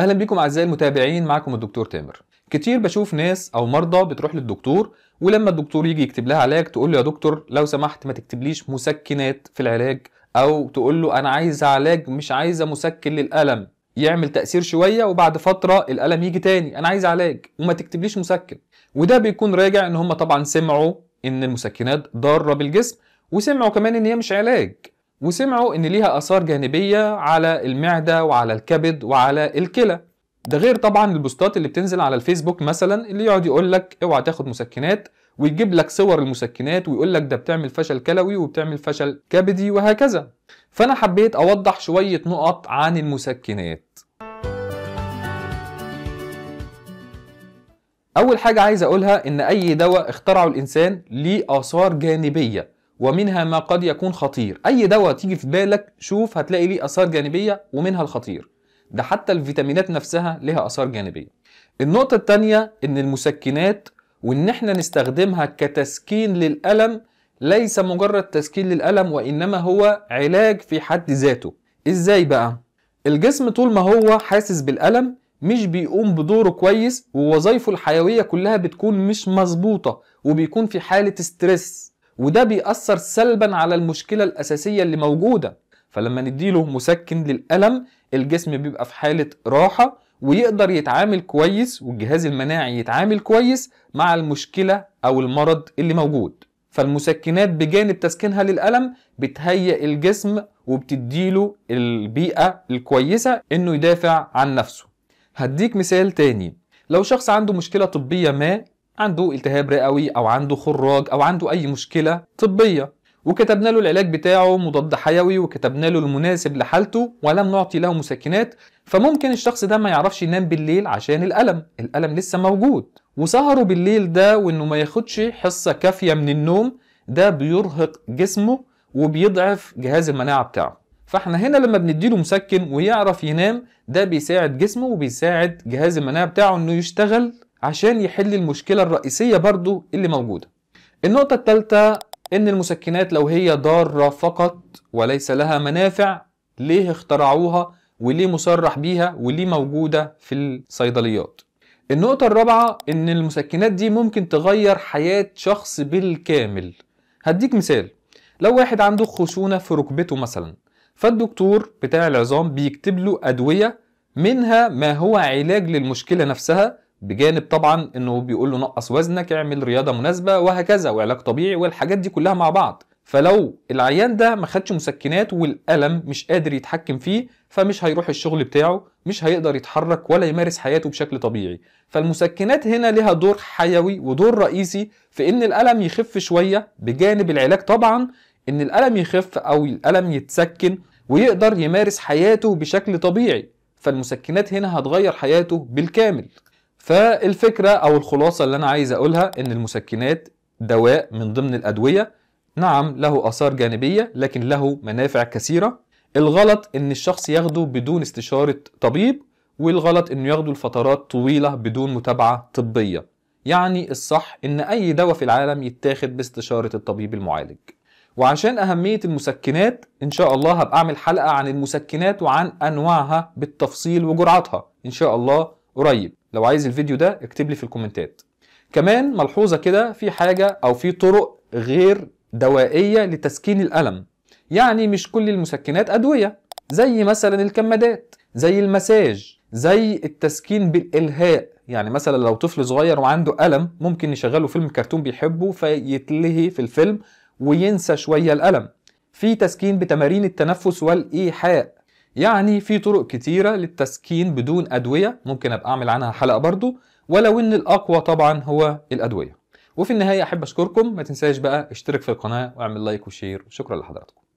اهلا بيكم اعزائي المتابعين معكم الدكتور تامر كتير بشوف ناس او مرضى بتروح للدكتور ولما الدكتور يجي يكتب لها علاج تقول له يا دكتور لو سمحت ما تكتبليش مسكنات في العلاج او تقول له انا عايزه علاج مش عايزه مسكن للالم يعمل تاثير شويه وبعد فتره الالم يجي تاني انا عايز علاج وما تكتبليش مسكن وده بيكون راجع ان هم طبعا سمعوا ان المسكنات ضاره بالجسم وسمعوا كمان ان هي مش علاج وسمعوا إن ليها آثار جانبية على المعدة وعلى الكبد وعلى الكلى ده غير طبعا البوستات اللي بتنزل على الفيسبوك مثلا اللي يقعد يقول لك اوعى تاخد مسكنات ويجيب لك صور المسكنات ويقول لك ده بتعمل فشل كلوي وبتعمل فشل كبدي وهكذا فانا حبيت اوضح شويه نقط عن المسكنات اول حاجه عايز اقولها ان اي دواء اخترعه الانسان ليه اثار جانبيه ومنها ما قد يكون خطير اي دواء تيجي في بالك شوف هتلاقي ليه اثار جانبيه ومنها الخطير ده حتى الفيتامينات نفسها لها اثار جانبيه النقطه الثانيه ان المسكنات وان احنا نستخدمها كتسكين للالم ليس مجرد تسكين للالم وانما هو علاج في حد ذاته ازاي بقى الجسم طول ما هو حاسس بالالم مش بيقوم بدوره كويس ووظائفه الحيويه كلها بتكون مش مظبوطه وبيكون في حاله ستريس وده بيأثر سلبا على المشكلة الأساسية اللي موجودة فلما نديله مسكن للألم الجسم بيبقى في حالة راحة ويقدر يتعامل كويس والجهاز المناعي يتعامل كويس مع المشكلة أو المرض اللي موجود فالمسكنات بجانب تسكينها للألم بتهيئ الجسم وبتديله البيئة الكويسة إنه يدافع عن نفسه هديك مثال تاني لو شخص عنده مشكلة طبية ما عنده التهاب رئوي او عنده خراج او عنده اي مشكله طبيه وكتبنا له العلاج بتاعه مضاد حيوي وكتبنا له المناسب لحالته ولم نعطي له مسكنات فممكن الشخص ده ما يعرفش ينام بالليل عشان الالم الالم لسه موجود وسهره بالليل ده وانه ما ياخدش حصه كافيه من النوم ده بيرهق جسمه وبيضعف جهاز المناعه بتاعه فاحنا هنا لما بنديله مسكن ويعرف ينام ده بيساعد جسمه وبيساعد جهاز المناعه بتاعه انه يشتغل عشان يحل المشكلة الرئيسية برضو اللي موجودة النقطة الثالثة إن المسكنات لو هي ضارة فقط وليس لها منافع ليه اخترعوها وليه مصرح بيها وليه موجودة في الصيدليات النقطة الرابعة إن المسكنات دي ممكن تغير حياة شخص بالكامل هديك مثال لو واحد عنده خشونة في ركبته مثلا فالدكتور بتاع العظام بيكتب له أدوية منها ما هو علاج للمشكلة نفسها بجانب طبعا انه بيقول له نقص وزنك اعمل رياضه مناسبه وهكذا وعلاج طبيعي والحاجات دي كلها مع بعض فلو العيان ده ما خدش مسكنات والالم مش قادر يتحكم فيه فمش هيروح الشغل بتاعه مش هيقدر يتحرك ولا يمارس حياته بشكل طبيعي فالمسكنات هنا لها دور حيوي ودور رئيسي في ان الالم يخف شويه بجانب العلاج طبعا ان الالم يخف او الالم يتسكن ويقدر يمارس حياته بشكل طبيعي فالمسكنات هنا هتغير حياته بالكامل فالفكره او الخلاصه اللي انا عايز اقولها ان المسكنات دواء من ضمن الادويه نعم له اثار جانبيه لكن له منافع كثيره الغلط ان الشخص ياخده بدون استشاره طبيب والغلط انه ياخده لفترات طويله بدون متابعه طبيه يعني الصح ان اي دواء في العالم يتاخد باستشاره الطبيب المعالج وعشان أهمية المسكنات إن شاء الله هبقى أعمل حلقة عن المسكنات وعن أنواعها بالتفصيل وجرعاتها إن شاء الله قريب لو عايز الفيديو ده اكتب لي في الكومنتات كمان ملحوظه كده في حاجه او في طرق غير دوائيه لتسكين الالم يعني مش كل المسكنات ادويه زي مثلا الكمادات زي المساج زي التسكين بالالهاء يعني مثلا لو طفل صغير وعنده الم ممكن نشغله فيلم كرتون بيحبه فيتلهي في الفيلم وينسى شويه الالم في تسكين بتمارين التنفس والايحاء يعني في طرق كتيرة للتسكين بدون أدوية ممكن أبقى أعمل عنها حلقة برضو ولو إن الأقوى طبعا هو الأدوية وفي النهاية أحب أشكركم ما تنساش بقى اشترك في القناة واعمل لايك وشير وشكرا لحضراتكم